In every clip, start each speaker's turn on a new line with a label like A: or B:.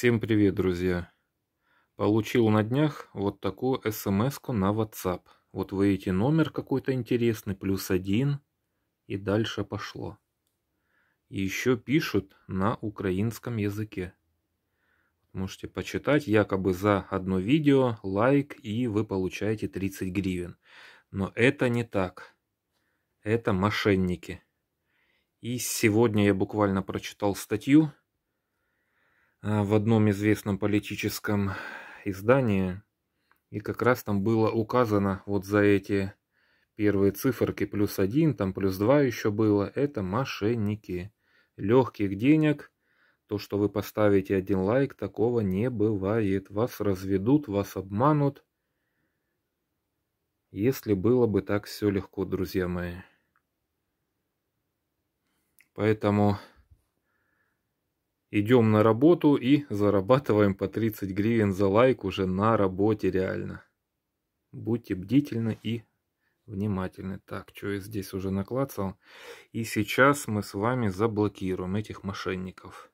A: Всем привет, друзья! Получил на днях вот такую смс на WhatsApp. Вот вы выйти номер какой-то интересный, плюс один, и дальше пошло. Еще пишут на украинском языке. Можете почитать, якобы за одно видео, лайк, и вы получаете 30 гривен. Но это не так. Это мошенники. И сегодня я буквально прочитал статью, а, в одном известном политическом издании, и как раз там было указано вот за эти первые циферки плюс один, там плюс два еще было, это мошенники. Легких денег, то, что вы поставите один лайк, такого не бывает. Вас разведут, вас обманут. Если было бы так все легко, друзья мои. Поэтому идем на работу и зарабатываем по 30 гривен за лайк уже на работе реально. Будьте бдительны и внимательны. Так, что я здесь уже наклацал. И сейчас мы с вами заблокируем этих мошенников.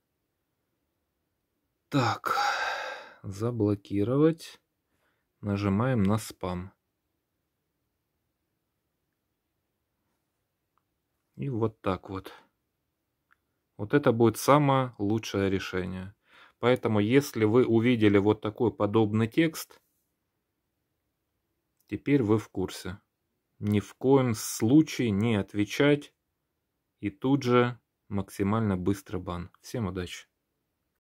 A: Так, заблокировать. Нажимаем на спам. И вот так вот. Вот это будет самое лучшее решение. Поэтому, если вы увидели вот такой подобный текст, теперь вы в курсе. Ни в коем случае не отвечать и тут же максимально быстро бан. Всем удачи!